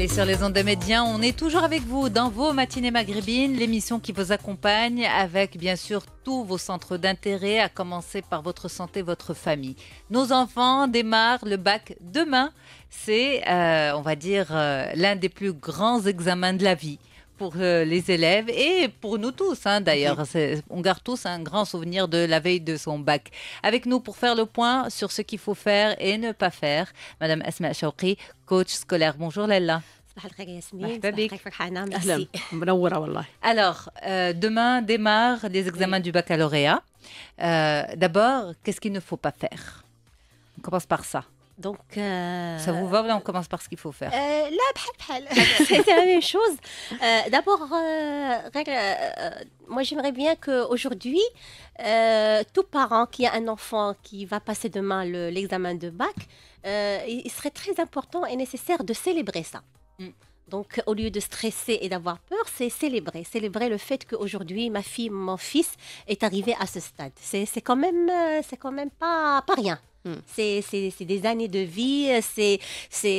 Allez, sur les ondes de médias, on est toujours avec vous dans vos matinées maghrébines, l'émission qui vous accompagne avec bien sûr tous vos centres d'intérêt, à commencer par votre santé, votre famille. Nos enfants démarrent le bac demain. C'est, euh, on va dire, euh, l'un des plus grands examens de la vie pour euh, les élèves et pour nous tous. Hein, d'ailleurs, mhm. on garde tous un grand souvenir de la veille de son bac. Avec nous pour faire le point sur ce qu'il faut faire et ne pas faire, Madame Asma Chouqi, coach scolaire. Bonjour Lella. Alors, euh, demain démarrent les examens du baccalauréat. Euh, d'abord, qu'est-ce qu'il ne faut pas faire On commence par ça. Donc, euh, ça vous va on commence par ce qu'il faut faire euh, C'est la même chose. Euh, d'abord, moi j'aimerais bien qu'aujourd'hui, tout parent qui a un enfant qui va passer demain l'examen de bac, il serait très important et nécessaire de célébrer ça. Mm. Donc, au lieu de stresser et d'avoir peur, c'est célébrer. Célébrer le fait qu'aujourd'hui, ma fille, mon fils est arrivé à ce stade. C'est quand même, c'est quand même pas, pas rien. Hmm. C'est des années de vie, c'est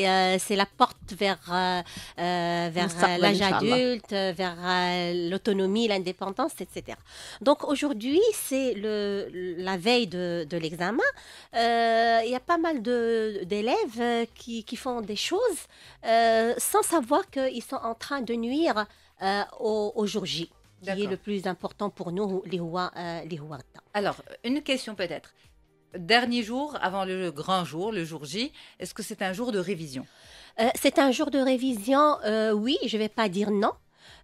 euh, la porte vers, euh, euh, vers l'âge adulte, vers l'autonomie, l'indépendance, etc. Donc aujourd'hui, c'est la veille de, l'examen. Il y a pas mal d'élèves qui, font des choses sans savoir qu'ils sont en train de nuire au, jour J qui est le plus important pour nous, les Houarta. Alors, une question peut-être dernier jour avant le grand jour, le jour J, est-ce que c'est un jour de révision euh, C'est un jour de révision, euh, oui, je ne vais pas dire non.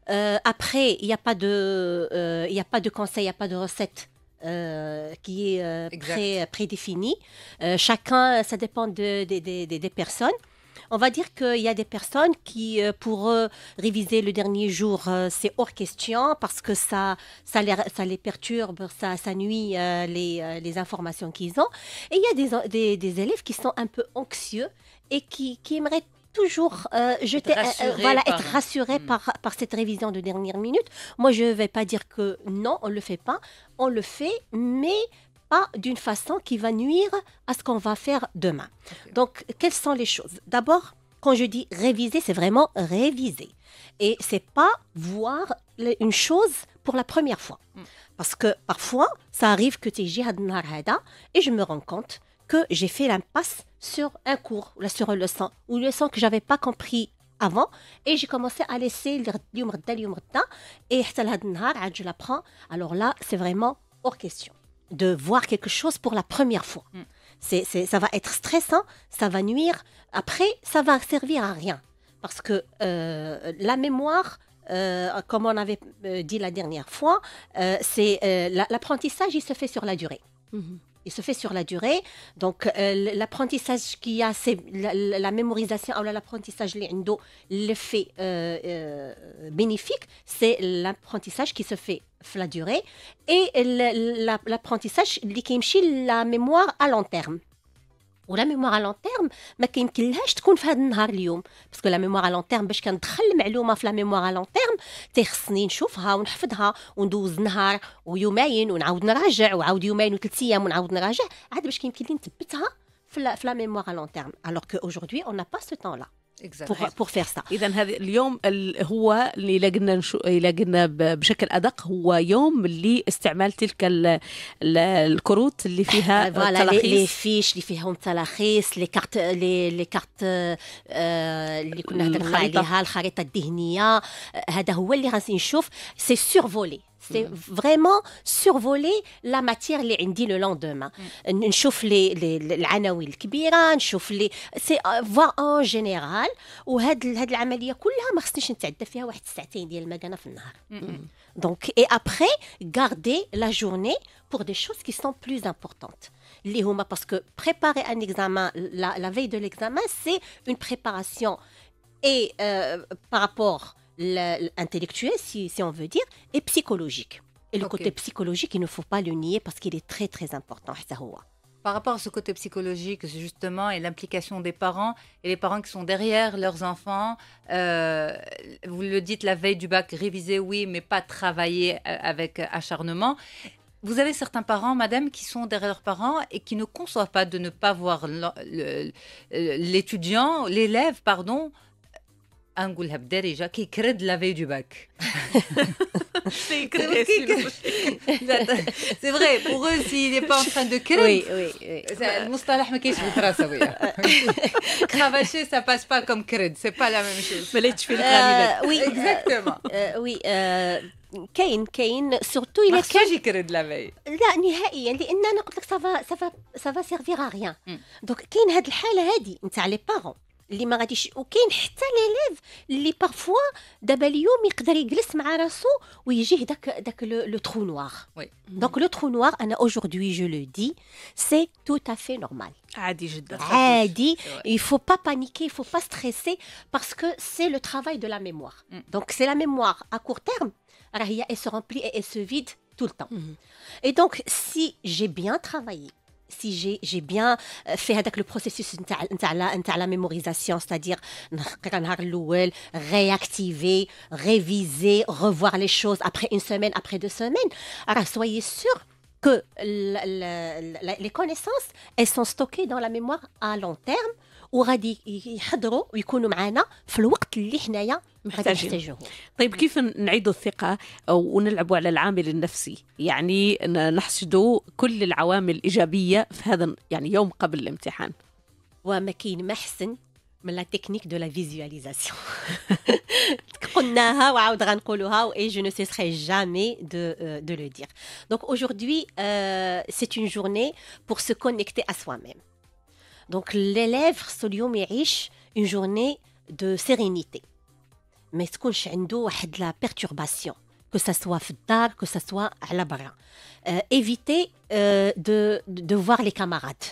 Euh, après, il n'y a, pas de, y a pas de conseil, il n'y a pas de recette. qui est prédéfinie. prédéfini. chacun, ça dépend de, des personnes on va dire qu'il y a des personnes qui, euh, pour eux, réviser le dernier jour, euh, c'est hors question parce que ça, ça, les, perturbe, ça, nuit euh, les, informations qu'ils ont. Et il y a des, élèves qui sont un peu anxieux et qui, aimeraient toujours être rassurés hmm. par, cette révision de dernière minute. Moi, je ne vais pas dire que non, on ne le fait pas, on le fait, mais pas d'une façon qui va nuire à ce qu'on va faire demain. Donc, quelles sont les choses D'abord, quand je dis réviser, c'est vraiment réviser. Et c'est pas voir une chose pour la première fois. Hmm. Parce que parfois, ça arrive que tu et je me rends compte que j'ai fait l'impasse sur un cours, sur une leçon, ou une leçon que j'avais pas compris avant et j'ai commencé à laisser et je la alors là c'est vraiment hors question de voir quelque chose pour la première fois. Mm. C'est, ça va être stressant, ça va nuire. Après, ça va servir à rien. Parce que euh, la mémoire, euh, comme on avait euh, dit la dernière fois, c'est l'apprentissage, il se fait sur la durée. Mm-hmm il se fait sur la durée. Donc, euh, l'apprentissage qui a, c'est la, mémorisation, ou l'apprentissage l'effet euh, euh, bénéfique, c'est l'apprentissage qui se fait sur la durée et l'apprentissage qui la mémoire à long terme. ولا ميموار لون تيرم ما كيمكنلهاش تكون في هذا النهار اليوم باسكو لا ميموار لون تيرم باش كندخل المعلومه في لا ميموار لون تيرم تيخصني نشوفها ونحفظها وندوز نهار ويومين ونعاود نراجع وعاود يومين وثلاث ايام ونعاود نراجع عاد باش كيمكن لي نثبتها في لا ميموار لون تيرم الوغ كو اجوردي اون با سو طون لا بور بور فير اذا هذا اليوم هو اللي قلنا الى قلنا بشكل ادق هو يوم لاستعمال تلك ال ال الكروت اللي فيها التلاخيص لي فيش اللي فيهم تلاخيص لي كارت لي كارت اللي كنا هضرنا عليها الخريطه الذهنيه هذا هو اللي غادي نشوف سي سيرفولي C'est vraiment survoler la matière les indi le lendemain. On chauffe les kibira الكبيرة نشوف les c'est euh, voir en général mm. Donc et après garder la journée pour des choses qui sont plus importantes. Parce que préparer un examen, la, veille de l'examen, c'est une préparation et euh, par rapport intellectuel, si, on veut dire, et psychologique. Et le côté psychologique, il ne faut pas le nier parce qu'il est très très important. Par rapport à ce côté psychologique, justement, et l'implication des parents, et les parents qui sont derrière leurs enfants, euh, vous le dites la veille du bac, réviser, oui, mais pas travailler euh, avec acharnement. Vous avez certains parents, madame, qui sont derrière leurs parents et qui ne conçoivent pas de ne pas voir l'étudiant, l'élève, pardon, نقولها بالدارجه كيكرد كرد لا في دو باك سي كرد سي فري بوغ سي لي با ان تران دو كرد وي وي المصطلح ما كاينش في الفرنسه ويا كرافاشي سا باس با كوم كرد سي با لا ميم شوز بليتش في القليله وي اكزاكتومون وي كاين كاين سورتو الا كان ماشي كرد لا لا نهائيا لان انا قلت لك سافا سافا سافا سيرفي ا ريان دونك كاين هاد الحاله هادي نتاع لي بارون Les élèves, parfois, ils peuvent glisser le trou noir. Donc, le trou noir, aujourd'hui, je le dis, c'est tout à fait normal. Il ne faut pas paniquer, il ne faut pas stresser parce que c'est le travail de la mémoire. Mm. Donc, c'est la mémoire à court terme elle se remplit et elle se vide tout le temps. Mm-hmm. Et donc, si j'ai bien travaillé, si j'ai bien euh, fait avec le processus de la mémorisation, c'est-à-dire réactiver, réviser, revoir les choses après une semaine, après deux semaines. soyez sûr que les connaissances, elles sont stockées dans la mémoire à long terme وغادي يحضروا ويكونوا معنا في الوقت اللي حنايا محتاجينه طيب كيف نعيدوا الثقه ونلعبوا على العامل النفسي يعني نحصدوا كل العوامل الايجابيه في هذا يعني يوم قبل الامتحان وما كاين ما احسن من لا تكنيك دو لا فيزواليزاسيون قلناها وعاود غنقولوها اي جو نو سيسري جامي دو دو لو دير دونك اوجوردي سي اون جورني بور سو كونيكتي ا سوا ميم Donc l'élève Solium riche une journée de sérénité. Mais ce qu'on a de la perturbation, que ce soit tard, que ce soit à la barre. Euh, euh, de, voir les camarades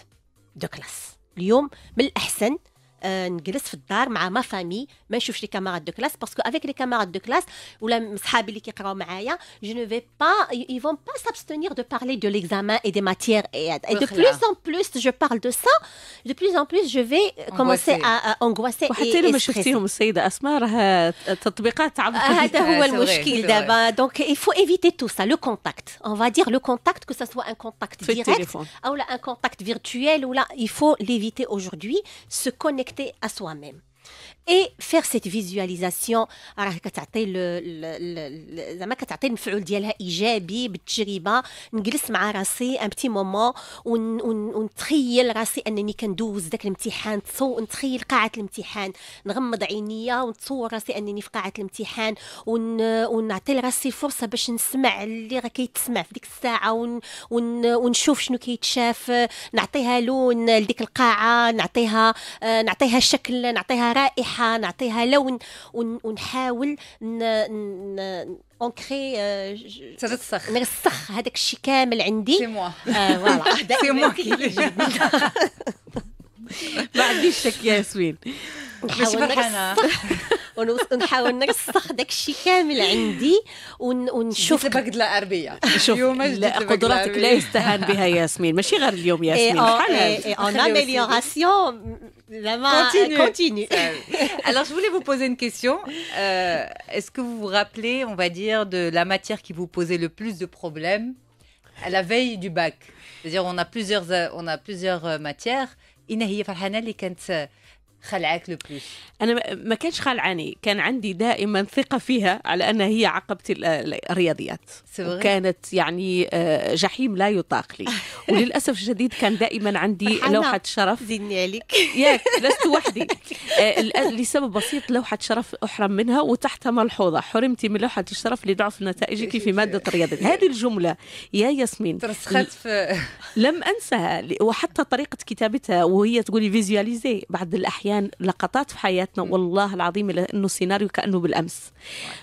de classe. c'est نجلس في الدار مع ma famille, ما نشوفش لي camarades de classe parce qu'avec les camarades de classe ولا صحابي اللي كيقراو معايا je ne vais ils vont pas s'abstenir de parler de l'examen et des matières. Et, de plus en plus, je parle de ça, de plus en plus, je vais commencer à, angoisser. donc il faut éviter tout ça le contact on va dire le contact que ce soit un contact direct ou un contact virtuel ou là il faut l'éviter aujourd'hui se connecter à soi-même. اي فيغ سيت فيزواليزاسيون راه كتعطي زعما كتعطي المفعول ديالها ايجابي بالتجربه نجلس مع راسي ان بتي مومون ونتخيل راسي انني كندوز ذاك الامتحان نتخيل قاعه الامتحان نغمض عينيا ونتصور راسي انني في قاعه الامتحان ونعطي لراسي فرصه باش نسمع اللي راه كيتسمع في ديك الساعه ون ون ونشوف شنو كيتشاف نعطيها لون لديك القاعه نعطيها نعطيها شكل نعطيها رائحه نعطيها لون ونحاول اونكري ترسخ آه، نرسخ هذاك الشيء كامل عندي سي موا فوالا سي ما عنديش شك يا ياسمين نحاول نرسخ ونحاول نرسخ داك الشيء كامل عندي ونشوف بقدلة عربية شوف قدراتك لا يستهان بها ياسمين ماشي غير اليوم ياسمين اون إيه، آه، إيه، آه، اميليوراسيون continue. Alors, je voulais vous poser une question. Euh, est-ce que vous vous rappelez, on va dire, de la matière qui vous posait le plus de problèmes à la veille du bac C'est-à-dire, on a plusieurs, euh, on a plusieurs euh, matières. خلعك لو بلوس انا ما كانش خلعاني كان عندي دائما ثقه فيها على انها هي عقبتي الرياضيات كانت يعني آه، جحيم لا يطاق لي وللاسف الشديد كان دائما عندي لوحه شرف زيني عليك ياك لست وحدي آه، لسبب بسيط لوحه شرف احرم منها وتحتها ملحوظه حرمتي من لوحه الشرف لضعف نتائجك في ماده الرياضيات هذه الجمله يا ياسمين ترسخت في لم انسى وحتى طريقه كتابتها وهي تقولي فيزواليزي بعض الاحيان لقطات في حياتنا والله العظيم انه السيناريو كانه بالامس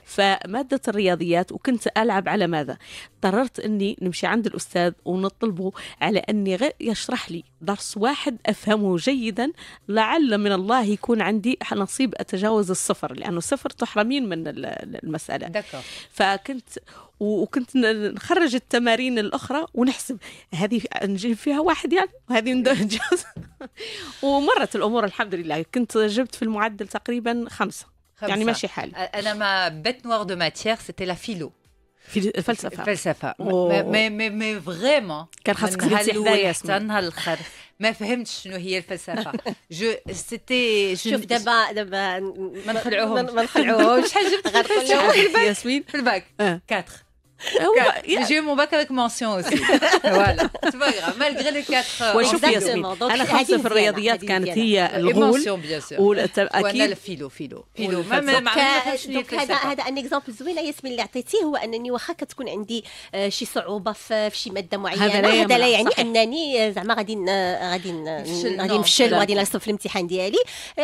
فماده الرياضيات وكنت العب على ماذا اضطررت أني نمشي عند الأستاذ ونطلبه على أني يشرح لي درس واحد أفهمه جيدا لعل من الله يكون عندي نصيب أتجاوز الصفر لأنه الصفر تحرمين من المسألة دكتور. فكنت وكنت نخرج التمارين الاخرى ونحسب هذه نجيب فيها واحد يعني وهذه ندرجات ومرت الامور الحمد لله كنت جبت في المعدل تقريبا خمسه, يعني خمسة. يعني ماشي حالي انا ما بيت نوار دو ماتيير سيتي لا فيلو الفلسفه الفلسفه ما ما ما فريمون كان خاصك تحلوي حتى نهار الاخر ما فهمتش شنو هي الفلسفه جو سيتي شوف دابا دابا ما نخلعوهمش ما نخلعوهمش شحال جبت غير ياسمين في الباك 4 أه. J'ai eu mon bac avec mention aussi. فوالا grave, malgré لي quatre heures وشوف ياسمين انا خاصه في الرياضيات كانت هي الغول واكيد الفيلو فيلو فيلو هذا هذا ان اكزومبل زوينه ياسمين اللي عطيتيه هو انني واخا كتكون عندي شي صعوبه في شي ماده معينه هذا لا يعني انني زعما غادي غادي غادي نفشل وغادي نرسب في الامتحان ديالي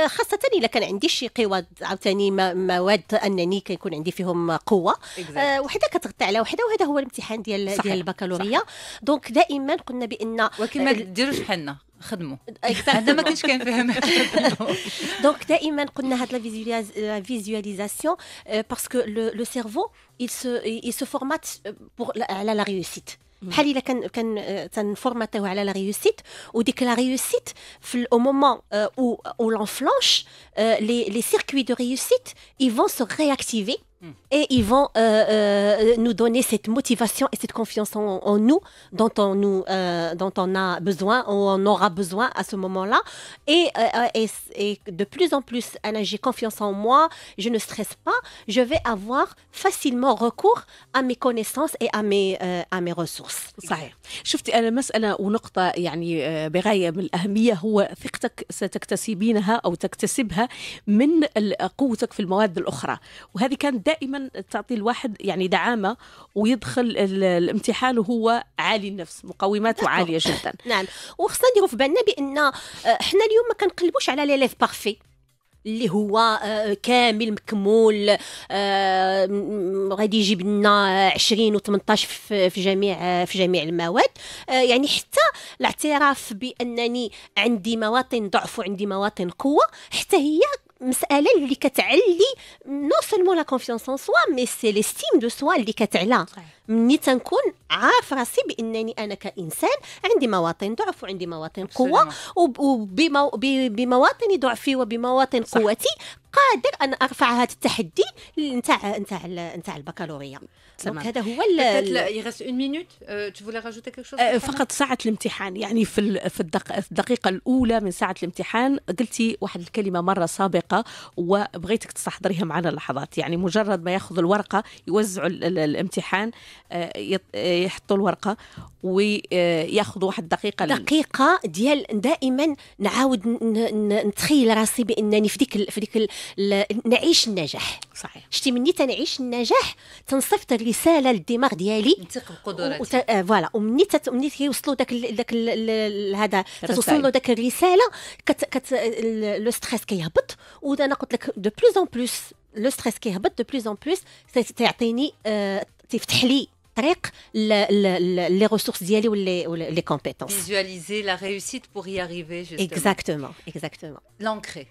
خاصه اذا كان عندي شي قوى عاوتاني مواد انني كيكون عندي فيهم قوه وحده كتغطي على واحده وهذا هو الامتحان ديال صحيح. ديال البكالوريا دونك دائما قلنا بان ولكن ما ديروش بحالنا خدموا هذا ما كنتش كنفهم دونك دائما قلنا هاد لا فيزواليزاسيون باسكو لو سيرفو il se il se formate euh, pour mm. euh, على لا réussite بحال الا كان كان تنفورماتيو على لا ريوسيت وديك لا ريوسيت في او مومون او او لونفلونش لي لي سيركوي دو ريوسيت اي فون سو رياكتيفي Mm. Et ils vont euh, euh, nous donner cette motivation et cette confiance en, nous dont on, nous, euh, dont on a besoin, Ou on aura besoin à ce moment-là. Et, euh, et, de plus en plus, j'ai confiance en moi, je ne stresse pas, je vais avoir facilement recours à mes connaissances et à mes, euh, à mes ressources. صحيح شفتي la مساله ونقطه يعني بغاية من الأهمية هو ثقتك ستكتسبينها أو تكتسبها من قوتك في المواد الأخرى وهذه كانت دائما تعطي الواحد يعني دعامه ويدخل الامتحان وهو عالي النفس مقوماته نعم. عاليه جدا نعم وخصنا نديروا في بالنا بان احنا اليوم ما كنقلبوش على ليليف بارفي اللي هو آه، كامل مكمول آه، غادي يجيب لنا 20 و18 في جميع في جميع المواد آه، يعني حتى الاعتراف بانني عندي مواطن ضعف وعندي مواطن قوه حتى هي esttel lit non seulement la confiance en soi mais c'est l'estime de soi Likatella. مني تنكون عارف راسي بانني انا كانسان عندي مواطن ضعف وعندي مواطن قوه وبمواطن ضعفي وبمواطن صح. قوتي قادر ان ارفع هذا التحدي نتاع نتاع نتاع البكالوريا دونك هذا هو يغس اون مينوت تو فولي راجوتي كيك فقط ساعه الامتحان يعني في في الدقيقه الاولى من ساعه الامتحان قلتي واحد الكلمه مره سابقه وبغيتك تستحضريها معنا لحظات يعني مجرد ما ياخذ الورقه يوزعوا الامتحان آه، آه، يحطوا الورقه وياخذوا واحد دقيقه دقيقه ديال دائما نعاود نتخيل راسي بانني في ديك في ديك نعيش النجاح صحيح شتي مني تنعيش النجاح تنصفت الرساله للدماغ ديالي نثق بقدراتي آه، فوالا ومني مني كيوصلوا داك داك هذا توصل له داك الرساله كت... كت... لو ستريس كيهبط وانا قلت لك دو بلوز اون بلوس لو ستريس كيهبط دو بلوز اون بلوس تيعطيني آه c'est les ressources ou les compétences. Visualiser la réussite pour y arriver, justement. Exactement, exactement. L'ancrer.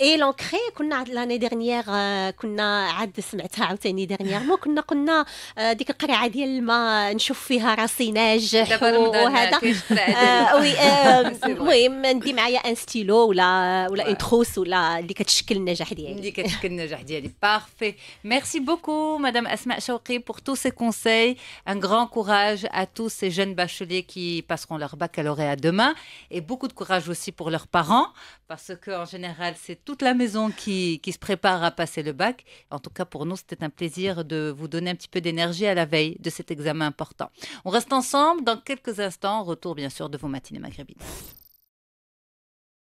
اي لونكري كنا لاني ديرنيير آه، كنا عاد سمعتها عاوتاني مو كنا قلنا آه، ديك القرعه ديال الماء نشوف فيها راسي ناجح وهذا وي آه، المهم ندي معايا ان ستيلو ولا ولا ان تروس ولا اللي كتشكل النجاح ديالي اللي كتشكل النجاح ديالي بارفي ميرسي بوكو مدام اسماء شوقي بور تو سي كونساي ان غران كوراج ا تو سي جون باشولي كي باسكون leur باكالوريا دومان اي بوكو دو كوراج اوسي بور leurs بارون باسكو ان جينيرال سي toute la maison qui, se prépare à passer le bac. En tout cas, pour nous, c'était un plaisir de vous donner un petit peu d'énergie à la veille de cet examen important. On reste ensemble dans quelques instants. Retour, bien sûr, de vos matinées maghrébines.